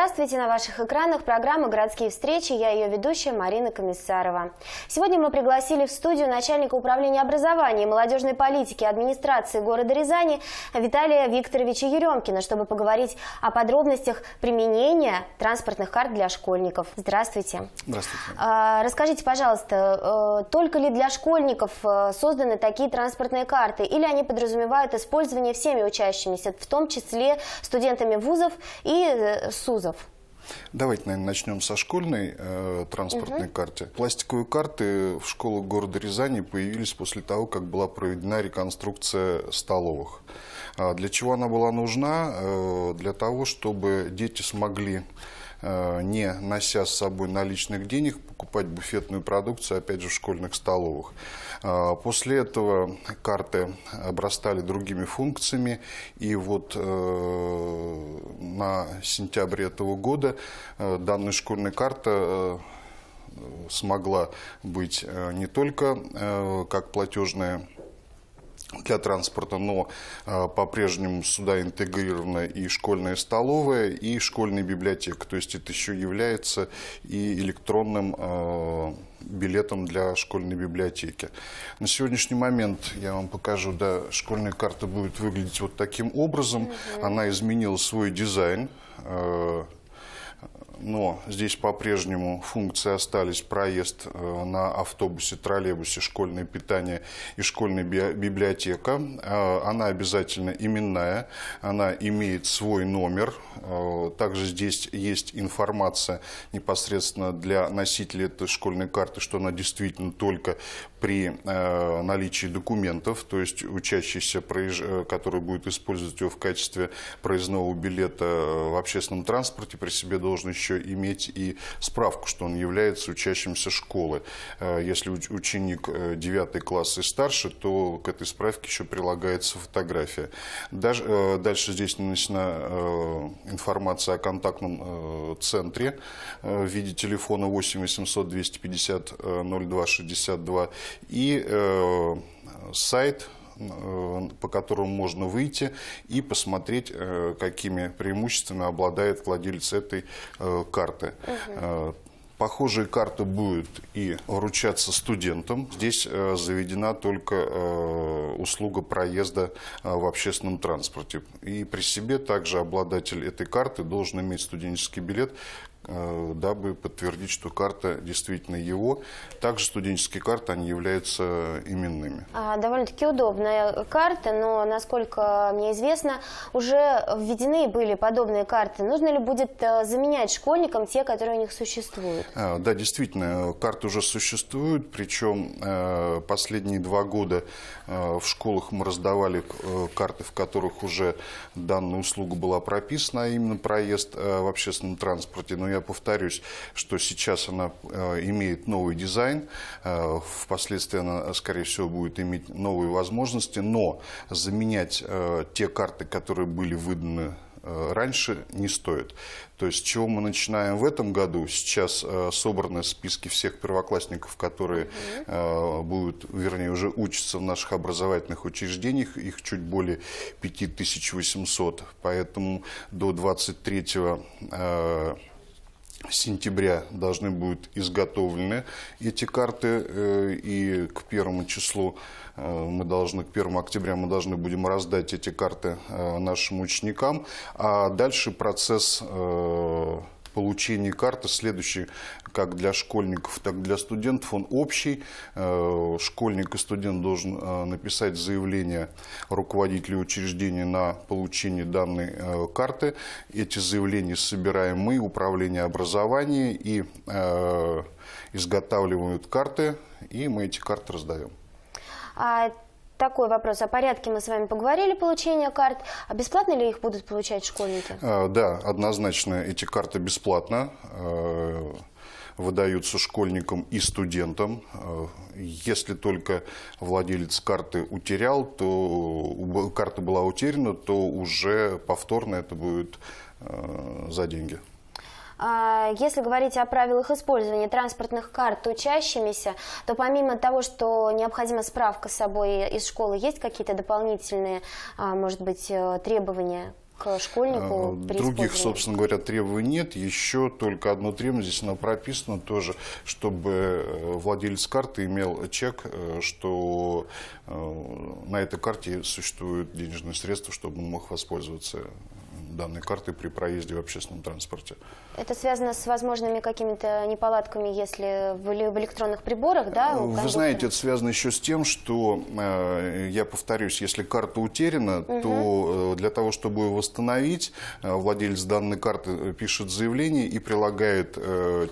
Здравствуйте! На ваших экранах программа «Городские встречи». Я ее ведущая Марина Комиссарова. Сегодня мы пригласили в студию начальника управления образования и молодежной политики администрации города Рязани Виталия Викторовича Еремкина, чтобы поговорить о подробностях применения транспортных карт для школьников. Здравствуйте! Здравствуйте! А, расскажите, пожалуйста, э, только ли для школьников э, созданы такие транспортные карты или они подразумевают использование всеми учащимися, в том числе студентами вузов и э, СУЗов? Давайте, наверное, начнем со школьной э, транспортной угу. карты. Пластиковые карты в школах города Рязани появились после того, как была проведена реконструкция столовых. А для чего она была нужна? Э, для того, чтобы дети смогли Э, не нося с собой наличных денег, покупать буфетную продукцию, опять же, в школьных столовых. Э, после этого карты обрастали другими функциями, и вот э, на сентябре этого года данная школьная карта смогла быть не только как платежная для транспорта, но э, по-прежнему сюда интегрирована и школьная столовая, и школьная библиотека. То есть это еще является и электронным э, билетом для школьной библиотеки. На сегодняшний момент, я вам покажу, да, школьная карта будет выглядеть вот таким образом. Mm -hmm. Она изменила свой дизайн. Э, но здесь по-прежнему функции остались проезд э, на автобусе, троллейбусе, школьное питание и школьная библиотека. Э, она обязательно именная, она имеет свой номер. Э, также здесь есть информация непосредственно для носителя этой школьной карты, что она действительно только при наличии документов, то есть учащийся, который будет использовать ее в качестве проездного билета в общественном транспорте, при себе должен еще еще иметь и справку, что он является учащимся школы. Э, если ученик 9 э, класс и старше, то к этой справке еще прилагается фотография. Даже, э, дальше здесь нанесена информация о контактном центре в виде телефона 8 800 250 02 62 и сайт Э, по которому можно выйти и посмотреть, э, какими преимуществами обладает владелец этой э, карты. Угу. Похожие карты будут и вручаться студентам. Здесь заведена только услуга проезда в общественном транспорте. И при себе также обладатель этой карты должен иметь студенческий билет, Э, дабы подтвердить, что карта действительно его. Также студенческие карты, они являются именными. А, Довольно-таки удобная карта, но, насколько мне известно, уже введены были подобные карты. Нужно ли будет э, заменять школьникам те, которые у них существуют? А, да, действительно, карты уже существуют, причем э, последние два года в школах мы раздавали карты, в которых уже данная услуга была прописана, а именно проезд в общественном транспорте, но я повторюсь, что сейчас она э, имеет новый дизайн, э, впоследствии она, скорее всего, будет иметь новые возможности, но заменять э, те карты, которые были выданы раньше не стоит. То есть, чего мы начинаем в этом году? Сейчас э, собраны списки всех первоклассников, которые э, будут, вернее, уже учатся в наших образовательных учреждениях. Их чуть более 5800. Поэтому до 23 э, сентября должны будут изготовлены эти карты, э, и к первому числу э, мы должны, к первому октября мы должны будем раздать эти карты э, нашим ученикам, а дальше процесс получении карты следующий, как для школьников, так и для студентов, он общий. Э, школьник и студент должен э, написать заявление руководителю учреждения на получение данной э, карты. Эти заявления собираем мы, Управление образования, и изготавливают карты, и мы эти карты раздаем. А такой вопрос. О порядке мы с вами поговорили, получение карт. А бесплатно ли их будут получать школьники? А, да, однозначно эти карты бесплатно э, выдаются школьникам и студентам. Э, если только владелец карты утерял, то карта была утеряна, то уже повторно это будет э, за деньги. А, если говорить о правилах использования транспортных карт учащимися, то помимо того, что необходима справка с собой из школы, есть какие-то дополнительные, а, может быть, э, требования к школьнику а, при Других, собственно говоря, требований нет. Еще только одно требование здесь оно прописано тоже, чтобы э, владелец карты имел чек, э, что на этой карте существуют денежные средства, чтобы он мог воспользоваться данной карты при проезде в общественном транспорте. Это связано с возможными какими-то неполадками, если в электронных приборах, да? Вы знаете, это связано еще с тем, что, э, я повторюсь, если карта утеряна, угу. то э, для того, чтобы ее восстановить, э, владелец данной карты пишет заявление и прилагает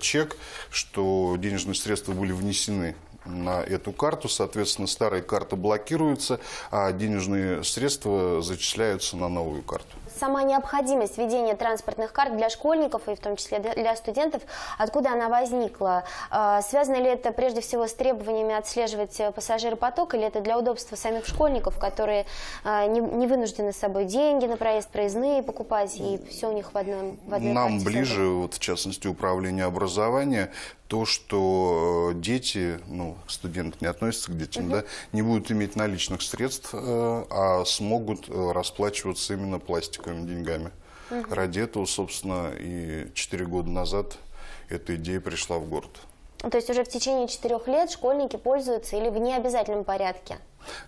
чек, что денежные средства были внесены на эту карту. Соответственно, старая карта блокируется, а денежные средства зачисляются на новую карту сама необходимость введения транспортных карт для школьников и в том числе для студентов, откуда она возникла? А, связано ли это прежде всего с требованиями отслеживать э, пассажиропоток или это для удобства самих школьников, которые а, не вынуждены с собой деньги на проезд, проездные покупать и все у них в одном? В одной Нам ближе, вот в частности, управление образования то, что э, дети, ну, студенты не относятся к детям, угу. да, не будут иметь наличных средств, э, а смогут э, расплачиваться именно пластиковыми деньгами. Угу. Ради этого, собственно, и 4 года назад эта идея пришла в город. То есть уже в течение четырех лет школьники пользуются или в необязательном порядке?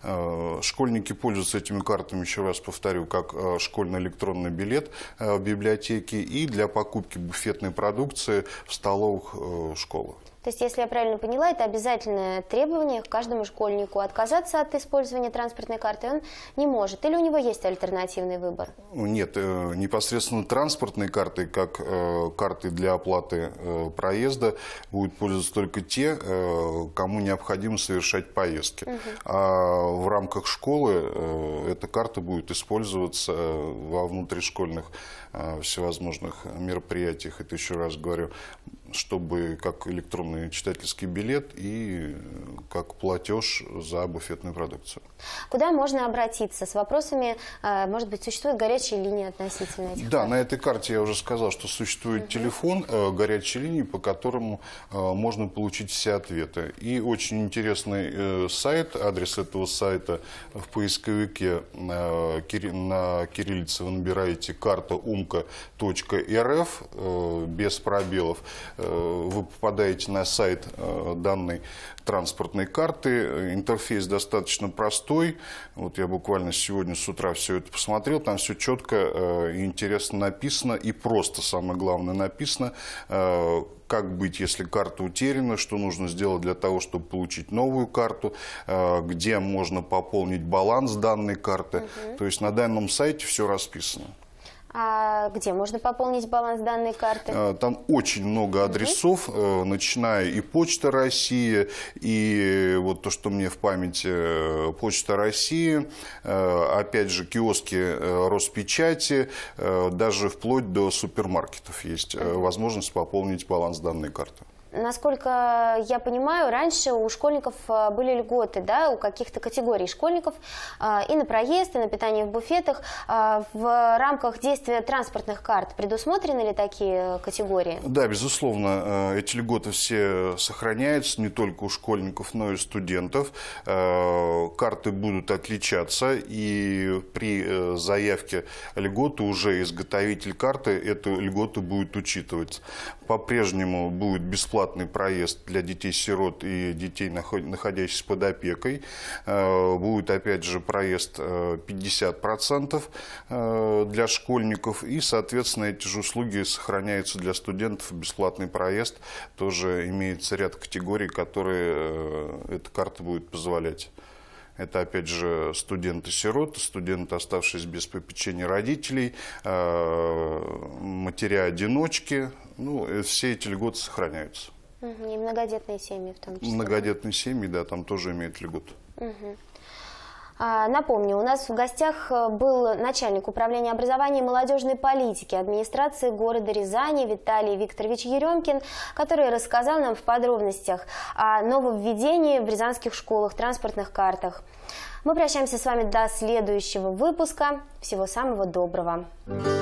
Э, школьники пользуются этими картами, еще раз повторю, как э, школьный электронный билет э, в библиотеке и для покупки буфетной продукции в столовых школы. То есть, если я правильно поняла, это обязательное требование к каждому школьнику. Отказаться от использования транспортной карты он не может. Или у него есть альтернативный выбор? Ну, нет, непосредственно транспортной картой, как карты для оплаты проезда, будут пользоваться только те, кому необходимо совершать поездки. Угу. А в рамках школы э, эта карта будет использоваться э, во внутришкольных э, всевозможных мероприятиях. Это еще раз говорю, чтобы как электронный читательский билет и как платеж за буфетную продукцию. Куда можно обратиться с вопросами, э, может быть, существует горячая линия относительно этих Да, карт? на этой карте я уже сказал, что существует угу. телефон э, горячей линии, по которому э, можно получить все ответы. И очень интересный сайт, адрес этого сайта в поисковике на, кириллице вы набираете карта умка.рф без пробелов. Вы попадаете на сайт данной транспортной дорожной карты. Интерфейс достаточно простой. Вот я буквально сегодня с утра все это посмотрел. Там все четко э, и интересно написано. И просто, самое главное, написано э, как быть, если карта утеряна, что нужно сделать для того, чтобы получить новую карту, э, где можно пополнить баланс данной карты. Угу. То есть на данном сайте все расписано. А где можно пополнить баланс данной карты? А, там очень много адресов, угу. начиная и Почта России, и вот то, что мне в памяти э, Почта России, э, опять же, киоски Роспечати, даже вплоть до супермаркетов есть угу. возможность пополнить баланс данной карты насколько я понимаю, раньше у школьников э, были льготы, да, у каких-то категорий школьников э, и на проезд, и на питание в буфетах. Э, в рамках действия транспортных карт предусмотрены ли такие категории? Да, безусловно, эти льготы все сохраняются, не только у школьников, но и у студентов. Карты будут отличаться, и при заявке льготы уже изготовитель карты эту льготу будет учитывать. По-прежнему будет бесплатно бесплатный проезд для детей-сирот и детей, находящихся под опекой. Э, будет, опять же, проезд 50% э, э, для школьников. И, соответственно, эти же услуги сохраняются для студентов. Бесплатный проезд тоже имеется ряд категорий, которые эта карта будет позволять. Это, опять же, студенты-сироты, студенты, оставшиеся без попечения родителей, э, матеря-одиночки. Ну, э, все эти льготы сохраняются. И многодетные семьи в том числе. Многодетные семьи, да, там тоже имеют льгот. Угу. А, напомню, у нас в гостях э, был начальник управления образования и молодежной политики администрации города Рязани Виталий Викторович Еремкин, который рассказал нам в подробностях о нововведении в рязанских школах, транспортных картах. Мы прощаемся с вами до следующего выпуска. Всего самого доброго! Thank you.